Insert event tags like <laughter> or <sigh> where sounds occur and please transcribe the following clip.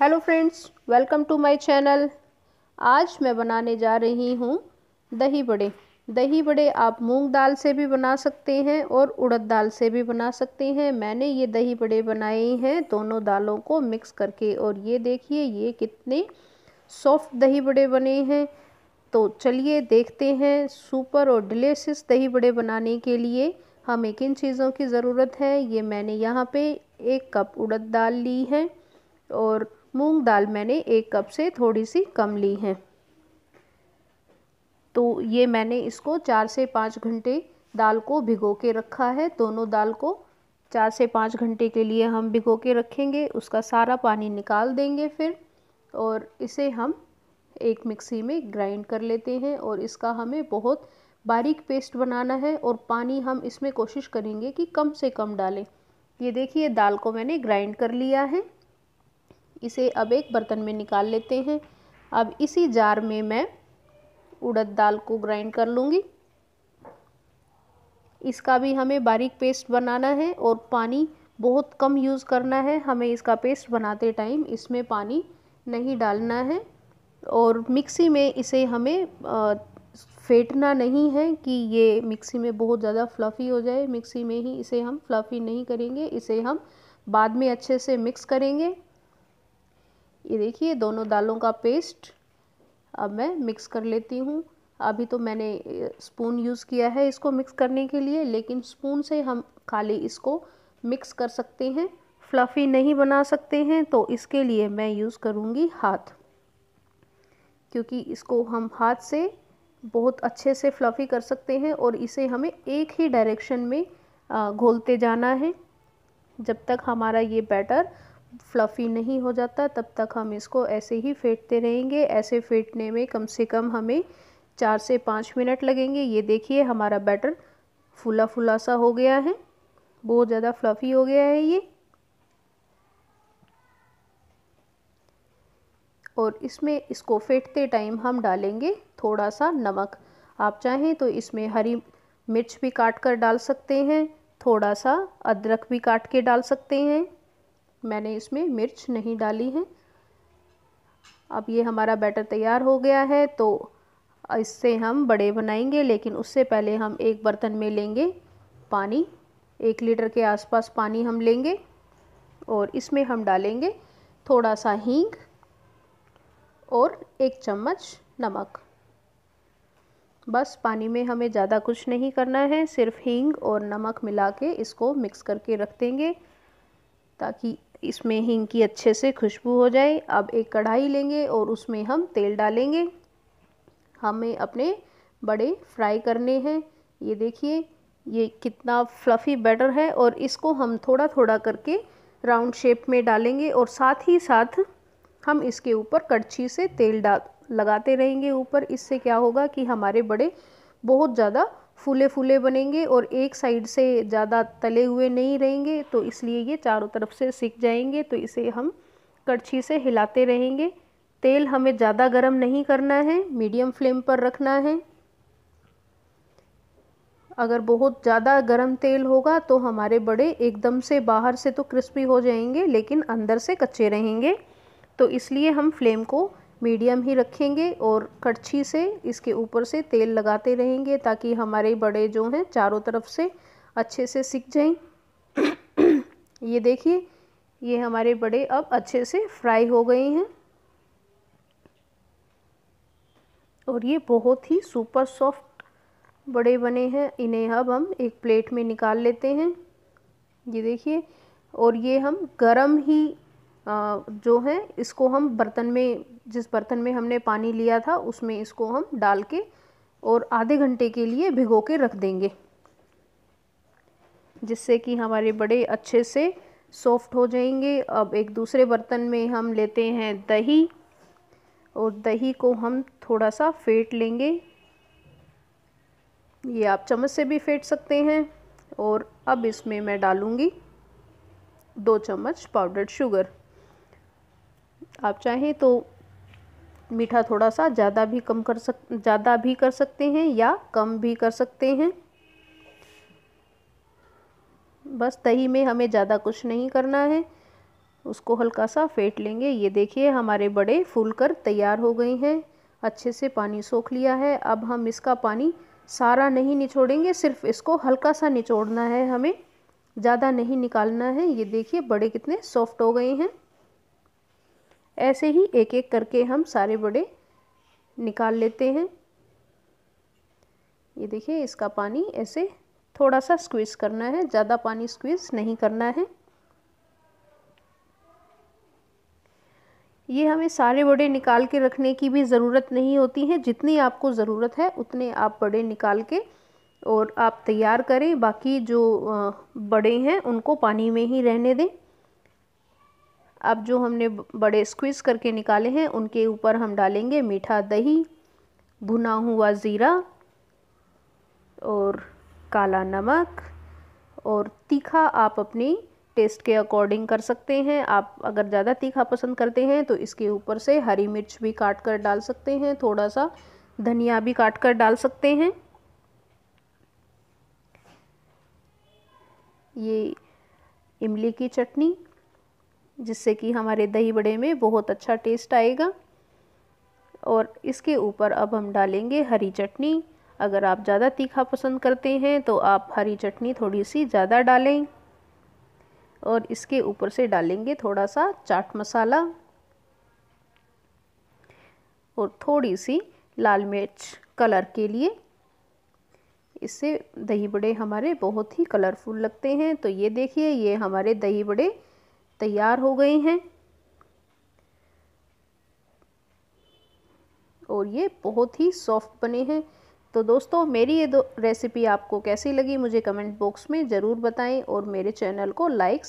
hello friends welcome to my channel आज मैं बनाने जा रही हूँ दही बड़े दही बड़े आप मूंग दाल से भी बना सकते हैं और उड़द दाल से भी बना सकते हैं मैंने ये दही बड़े बनाए हैं दोनों दालों को मिक्स करके और ये देखिए ये कितने सॉफ्ट दही बड़े बने हैं तो चलिए देखते हैं सुपर और डिलेसिस दही बड़े बनाने के लिए हमें किन चीज़ों की ज़रूरत है ये मैंने यहाँ पे एक कप उड़द दाल ली है और मूंग दाल मैंने एक कप से थोड़ी सी कम ली है तो ये मैंने इसको चार से पाँच घंटे दाल को भिगो के रखा है दोनों दाल को चार से पाँच घंटे के लिए हम भिगो के रखेंगे उसका सारा पानी निकाल देंगे फिर और इसे हम एक मिक्सी में ग्राइंड कर लेते हैं और इसका हमें बहुत बारीक पेस्ट बनाना है और पानी हम इसमें कोशिश करेंगे कि कम से कम डालें ये देखिए दाल को मैंने ग्राइंड कर लिया है इसे अब एक बर्तन में निकाल लेते हैं अब इसी जार में मैं उड़द दाल को ग्राइंड कर लूँगी इसका भी हमें बारीक पेस्ट बनाना है और पानी बहुत कम यूज़ करना है हमें इसका पेस्ट बनाते टाइम इसमें पानी नहीं डालना है और मिक्सी में इसे हमें फेंटना नहीं है कि ये मिक्सी में बहुत ज़्यादा फ्लफ़ी हो जाए मिक्सी में ही इसे हम फ्लफ़ी नहीं करेंगे इसे हम बाद में अच्छे से मिक्स करेंगे ये देखिए दोनों दालों का पेस्ट अब मैं मिक्स कर लेती हूँ अभी तो मैंने स्पून यूज़ किया है इसको मिक्स करने के लिए लेकिन स्पून से हम खाली इसको मिक्स कर सकते हैं फ्लफ़ी नहीं बना सकते हैं तो इसके लिए मैं यूज़ करूँगी हाथ क्योंकि इसको हम हाथ से बहुत अच्छे से फ्लफ़ी कर सकते हैं और इसे हमें एक ही डायरेक्शन में घोलते जाना है जब तक हमारा ये बैटर फ्लफ़ी नहीं हो जाता तब तक हम इसको ऐसे ही फेंटते रहेंगे ऐसे फेंटने में कम से कम हमें चार से पाँच मिनट लगेंगे ये देखिए हमारा बैटर फुला फुला सा हो गया है बहुत ज़्यादा फ्लफ़ी हो गया है ये और इसमें इसको फेंटते टाइम हम डालेंगे थोड़ा सा नमक आप चाहें तो इसमें हरी मिर्च भी काट कर डाल सकते हैं थोड़ा सा अदरक भी काट के डाल सकते हैं मैंने इसमें मिर्च नहीं डाली है अब ये हमारा बैटर तैयार हो गया है तो इससे हम बड़े बनाएंगे लेकिन उससे पहले हम एक बर्तन में लेंगे पानी एक लीटर के आसपास पानी हम लेंगे और इसमें हम डालेंगे थोड़ा सा हींग और एक चम्मच नमक बस पानी में हमें ज़्यादा कुछ नहीं करना है सिर्फ हींग और नमक मिला के इसको मिक्स करके रख देंगे ताकि इसमें हींग की अच्छे से खुशबू हो जाए अब एक कढ़ाई लेंगे और उसमें हम तेल डालेंगे हमें अपने बड़े फ्राई करने हैं ये देखिए ये कितना फ्लफ़ी बैटर है और इसको हम थोड़ा थोड़ा करके राउंड शेप में डालेंगे और साथ ही साथ हम इसके ऊपर कड़छी से तेल डाल लगाते रहेंगे ऊपर इससे क्या होगा कि हमारे बड़े बहुत ज़्यादा फूले फूले बनेंगे और एक साइड से ज़्यादा तले हुए नहीं रहेंगे तो इसलिए ये चारों तरफ से सिक जाएंगे तो इसे हम कड़छी से हिलाते रहेंगे तेल हमें ज़्यादा गर्म नहीं करना है मीडियम फ्लेम पर रखना है अगर बहुत ज़्यादा गर्म तेल होगा तो हमारे बड़े एकदम से बाहर से तो क्रिस्पी हो जाएंगे लेकिन अंदर से कच्चे रहेंगे तो इसलिए हम फ्लेम को मीडियम ही रखेंगे और कड़छी से इसके ऊपर से तेल लगाते रहेंगे ताकि हमारे बड़े जो हैं चारों तरफ से अच्छे से सिक जाएं <coughs> ये देखिए ये हमारे बड़े अब अच्छे से फ्राई हो गए हैं और ये बहुत ही सुपर सॉफ्ट बड़े बने हैं इन्हें अब हम एक प्लेट में निकाल लेते हैं ये देखिए और ये हम गरम ही जो है इसको हम बर्तन में जिस बर्तन में हमने पानी लिया था उसमें इसको हम डाल के और आधे घंटे के लिए भिगो के रख देंगे जिससे कि हमारे बड़े अच्छे से सॉफ्ट हो जाएंगे अब एक दूसरे बर्तन में हम लेते हैं दही और दही को हम थोड़ा सा फेंट लेंगे ये आप चम्मच से भी फेंट सकते हैं और अब इसमें मैं डालूँगी दो चम्मच पाउडर्ड शुगर आप चाहें तो मीठा थोड़ा सा ज़्यादा भी कम कर सक ज़्यादा भी कर सकते हैं या कम भी कर सकते हैं बस दही में हमें ज़्यादा कुछ नहीं करना है उसको हल्का सा फेंट लेंगे ये देखिए हमारे बड़े फूल कर तैयार हो गए हैं अच्छे से पानी सोख लिया है अब हम इसका पानी सारा नहीं निचोड़ेंगे सिर्फ इसको हल्का सा निचोड़ना है हमें ज़्यादा नहीं निकालना है ये देखिए बड़े कितने सॉफ्ट हो गए हैं ऐसे ही एक एक करके हम सारे बड़े निकाल लेते हैं ये देखिए इसका पानी ऐसे थोड़ा सा स्क्वीज़ करना है ज़्यादा पानी स्क्वीज़ नहीं करना है ये हमें सारे बड़े निकाल के रखने की भी ज़रूरत नहीं होती है जितनी आपको ज़रूरत है उतने आप बड़े निकाल के और आप तैयार करें बाकी जो बड़े हैं उनको पानी में ही रहने दें अब जो हमने बड़े स्क्विज करके निकाले हैं उनके ऊपर हम डालेंगे मीठा दही भुना हुआ ज़ीरा और काला नमक और तीखा आप अपनी टेस्ट के अकॉर्डिंग कर सकते हैं आप अगर ज़्यादा तीखा पसंद करते हैं तो इसके ऊपर से हरी मिर्च भी काट कर डाल सकते हैं थोड़ा सा धनिया भी काट कर डाल सकते हैं ये इमली की चटनी जिससे कि हमारे दही बड़े में बहुत अच्छा टेस्ट आएगा और इसके ऊपर अब हम डालेंगे हरी चटनी अगर आप ज़्यादा तीखा पसंद करते हैं तो आप हरी चटनी थोड़ी सी ज़्यादा डालें और इसके ऊपर से डालेंगे थोड़ा सा चाट मसाला और थोड़ी सी लाल मिर्च कलर के लिए इससे दही बड़े हमारे बहुत ही कलरफुल लगते हैं तो ये देखिए ये हमारे दही बड़े तैयार हो गए हैं और ये बहुत ही सॉफ्ट बने हैं तो दोस्तों मेरी ये दो रेसिपी आपको कैसी लगी मुझे कमेंट बॉक्स में ज़रूर बताएं और मेरे चैनल को लाइक